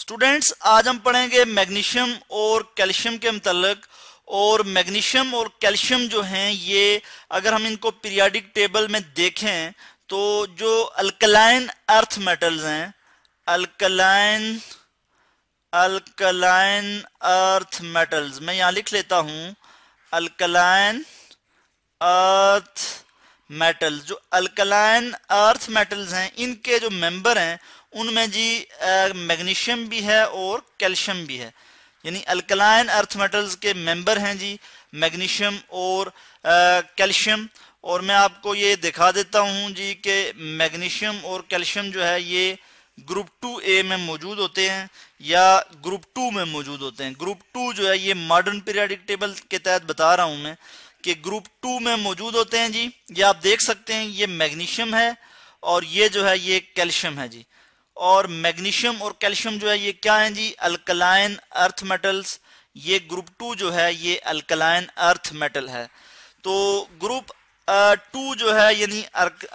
students आज हम पढ़ेंगे मैग्नीशियम और कैल्शियम के मतलब और मैग्नीशियम और कैल्शियम जो हैं ये अगर हम इनको पीरियाडिक टेबल में देखें तो जो अल्कलाइन अर्थ मेटल्स हैं अल्कलाइन अल्कलाइन अर्थ मेटल्स मैं यहाँ लिख लेता हूं अल्कलाइन अर्थ मेटल्स जो अल्कलाइन अर्थ मेटल्स हैं इनके जो मेंबर हैं उनमें जी मैग्नीशियम भी है और कैल्शियम भी है यानी अल्कलाइन अर्थ मेटल्स के मेंबर हैं जी मैग्नीशियम और कैल्शियम और मैं आपको ये दिखा देता हूँ जी कि मैग्नीशियम और कैल्शियम जो है ये ग्रुप टू ए में मौजूद होते हैं या ग्रुप टू में मौजूद होते हैं ग्रुप टू जो है ये मॉडर्न पीरियडिक टेबल के तहत बता रहा हूं मैं कि ग्रुप टू में मौजूद होते हैं जी ये आप देख सकते हैं ये मैग्नीशियम है और ये जो है ये कैल्शियम है जी और मैग्नीशियम और कैल्शियम जो है ये क्या है जी अल्कलाइन अर्थ मेटल्स ये ग्रुप टू जो है ये अल्कलाइन अर्थ मेटल है तो ग्रुप टू जो है यानी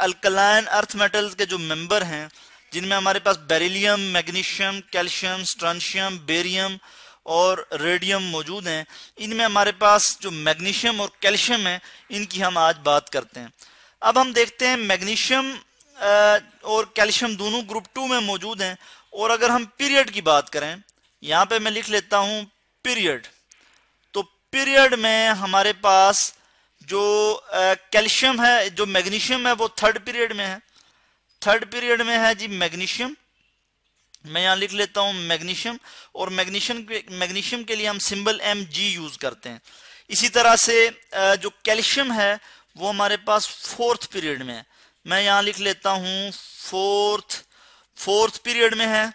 अल्कलाइन अर्थ मेटल्स के जो मेंबर हैं जिनमें हमारे पास beryllium magnesium calcium strontium barium और रेडियम मौजूद हैं इनमें हमारे पास जो मैग्नीशियम और कैल्शियम है इनकी हम आज बात करते हैं अब हम देखते हैं मैग्नीशियम और कैल्शियम दोनों ग्रुप टू में मौजूद हैं और अगर हम पीरियड की बात करें यहाँ पे मैं लिख लेता हूँ पीरियड तो पीरियड में हमारे पास जो कैल्शियम है जो मैग्नीशियम है वो थर्ड पीरियड में है थर्ड पीरियड में है जी मैग्नीशियम मैं यहाँ लिख लेता हूँ मैग्नीशियम और मैग्नीशियम मैग्नीशियम के लिए हम सिंबल एम जी यूज करते हैं इसी तरह से जो कैल्शियम है वो हमारे पास फोर्थ पीरियड में है मैं यहाँ लिख लेता हूँ फोर्थ फोर्थ पीरियड में है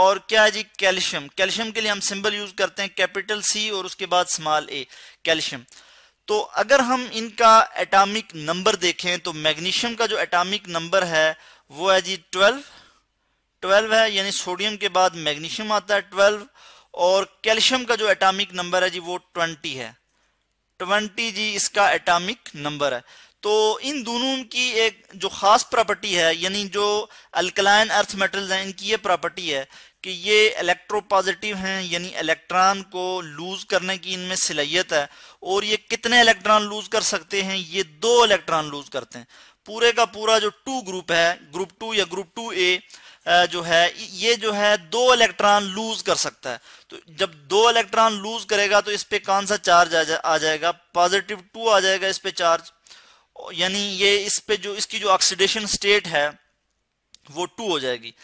और क्या है जी कैल्शियम कैल्शियम के लिए हम सिंबल यूज करते हैं कैपिटल सी और उसके बाद स्मॉल ए कैल्शियम तो अगर हम इनका एटॉमिक नंबर देखें तो मैग्नीशियम का जो एटॉमिक नंबर है वो है जी ट्वेल्व ट्वेल्व है यानी सोडियम के बाद मैग्नीशियम आता है ट्वेल्व और कैल्शियम का जो एटॉमिक नंबर है जी वो ट्वेंटी है ट्वेंटी जी इसका एटॉमिक नंबर है तो इन दोनों की एक जो खास प्रॉपर्टी है यानी जो अल्कलाइन अर्थ मेटल्स हैं इनकी ये प्रॉपर्टी है कि ये इलेक्ट्रो पॉजिटिव हैं यानी इलेक्ट्रॉन को लूज करने की इनमें सलाहियत है और ये कितने इलेक्ट्रॉन लूज कर सकते हैं ये दो इलेक्ट्रॉन लूज करते हैं पूरे का पूरा जो टू ग्रुप है ग्रुप टू या ग्रुप टू ए जो है ये जो है दो इलेक्ट्रॉन लूज कर सकता है तो जब दो इलेक्ट्रॉन लूज करेगा तो इस पे कौन सा चार्ज आ, जा, आ जाएगा पॉजिटिव टू आ जाएगा इस पे चार्ज यानी ये इस पे जो इसकी जो ऑक्सीडेशन स्टेट है वो टू हो जाएगी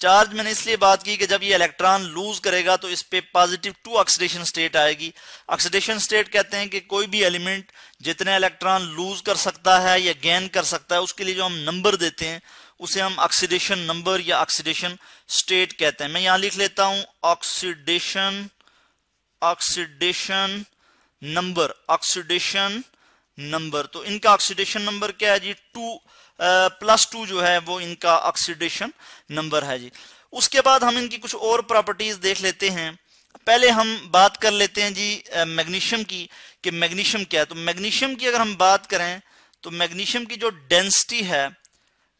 चार्ज मैंने इसलिए बात की कि जब ये इलेक्ट्रॉन लूज करेगा तो इस पे पॉजिटिव टू ऑक्सीडेशन स्टेट आएगी ऑक्सीडेशन स्टेट कहते हैं कि कोई भी एलिमेंट जितने इलेक्ट्रॉन लूज कर सकता है या गेन कर सकता है उसके लिए जो हम नंबर देते हैं उसे हम ऑक्सीडेशन नंबर या ऑक्सीडेशन स्टेट कहते हैं मैं यहां लिख लेता हूं oxidation oxidation number oxidation number तो इनका ऑक्सीडेशन नंबर क्या है जी टू प्लस टू जो है वो इनका ऑक्सीडेशन नंबर है जी उसके बाद हम इनकी कुछ और प्रॉपर्टीज देख लेते हैं पहले हम बात कर लेते हैं जी मैग्नीशियम की कि मैग्नीशियम क्या है तो मैग्नीशियम की अगर हम बात करें तो मैग्नीशियम की जो डेंसिटी है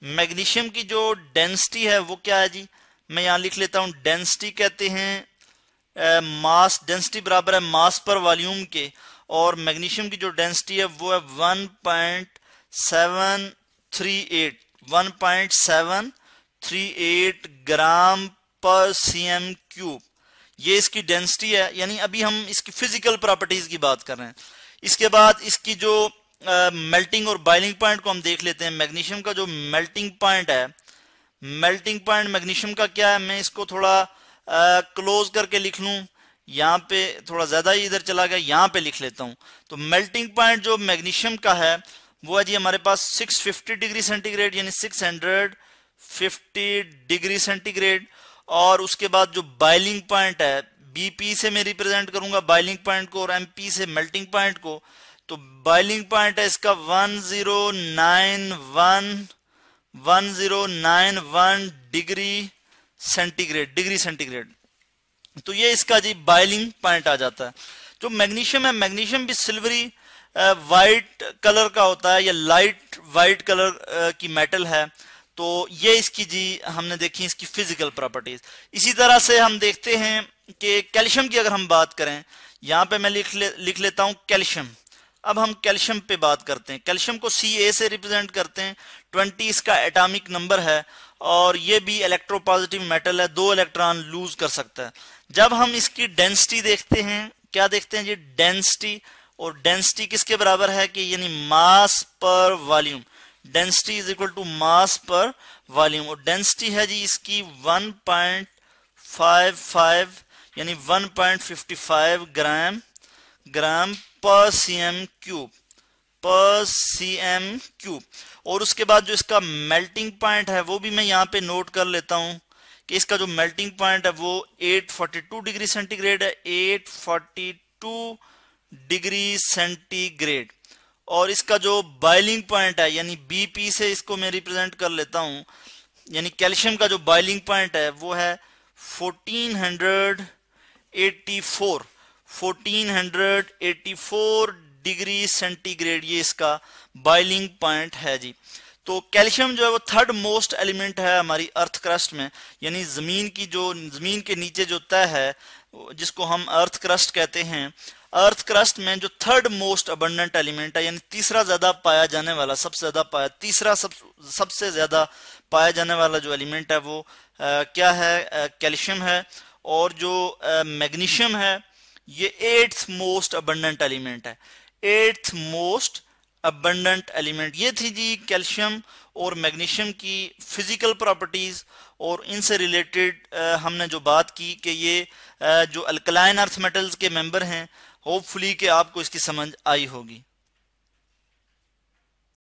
मैग्नीशियम की जो डेंसिटी है वो क्या है जी मैं यहां लिख लेता हूं डेंसिटी कहते हैं मास डेंसिटी बराबर है मास पर वॉल्यूम के और मैग्नीशियम की जो डेंसिटी है वो है 1.738 1.738 ग्राम पर सीएम क्यूब ये इसकी डेंसिटी है यानी अभी हम इसकी फिजिकल प्रॉपर्टीज की बात कर रहे हैं इसके बाद इसकी जो मेल्टिंग और बॉइलिंग पॉइंट को हम देख लेते हैं मैग्नीशियम का जो मेल्टिंग पॉइंट है मेल्टिंग पॉइंट मैग्नीशियम का क्या है मैं इसको थोड़ा क्लोज uh, करके लिख लू यहाँ पे थोड़ा ज़्यादा ही इधर चला गया यहां पे लिख लेता हूं तो मेल्टिंग पॉइंट जो मैग्नीशियम का है वो है जी हमारे पास 650 डिग्री सेंटीग्रेड यानी 650 डिग्री सेंटीग्रेड और उसके बाद जो बाइलिंग पॉइंट है बीपी से मैं रिप्रेजेंट करूंगा बाइलिंग पॉइंट को और एमपी से मेल्टिंग पॉइंट को तो बॉइलिंग पॉइंट है इसका one zero nine one one zero nine one degree centigrade degree centigrade तो ये इसका जी बॉइलिंग पॉइंट आ जाता है जो मैग्नीशियम है मैग्नीशियम भी सिल्वरी वाइट कलर का होता है या लाइट वाइट कलर की मेटल है तो ये इसकी जी हमने देखी इसकी फिजिकल प्रॉपर्टीज इसी तरह से हम देखते हैं कि कैल्शियम की अगर हम बात करें यहां पे मैं लिख ले, लिख लेता हूं कैल्शियम अब हम कैल्शियम पे बात करते हैं कैल्शियम को सी ए से रिप्रेजेंट करते हैं 20 इसका एटॉमिक नंबर है और ये भी इलेक्ट्रो पॉजिटिव मेटल है दो इलेक्ट्रॉन लूज कर सकता है जब हम इसकी डेंसिटी देखते हैं क्या देखते हैं जी डेंसिटी और डेंसिटी किसके बराबर है कि यानी mass per volume density is equal to mass per volume और डेंसिटी है जी इसकी 1.55 यानी 1.55 ग्राम ग्राम पर सीएम क्यूब पर सीएम क्यूब और उसके बाद जो इसका मेल्टिंग पॉइंट है वो भी मैं यहाँ पे नोट कर लेता हूँ कि इसका जो मेल्टिंग पॉइंट है वो 842 डिग्री सेंटीग्रेड है 842 डिग्री सेंटीग्रेड और इसका जो बॉइलिंग पॉइंट है यानी बीपी से इसको मैं रिप्रेजेंट कर लेता हूँ यानी कैल्शियम का जो बॉइलिंग पॉइंट है वो है 1484 1484 डिग्री सेंटीग्रेड ये इसका बॉइलिंग पॉइंट है जी तो कैल्शियम जो है वो थर्ड मोस्ट एलिमेंट है हमारी अर्थ क्रस्ट में यानी जमीन की जो जमीन के नीचे जो तय है जिसको हम अर्थ क्रस्ट कहते हैं अर्थ क्रस्ट में जो थर्ड मोस्ट अबंडेंट एलिमेंट है यानी तीसरा ज्यादा पाया जाने वाला सबसे ज्यादा पाया तीसरा सब सबसे ज्यादा पाया जाने वाला जो एलिमेंट है वो आ, क्या है कैल्शियम है और जो मैग्नीशियम है ये एट्थ मोस्ट अबंडेंट एलिमेंट है एट्थ मोस्ट अबंडेंट एलिमेंट ये थी जी कैल्शियम और मैग्नीशियम की फिजिकल प्रॉपर्टीज और इनसे रिलेटेड हमने जो बात की कि ये जो अल्कलाइन अर्थ मेटल्स के मेंबर हैं होपफुली कि आपको इसकी समझ आई होगी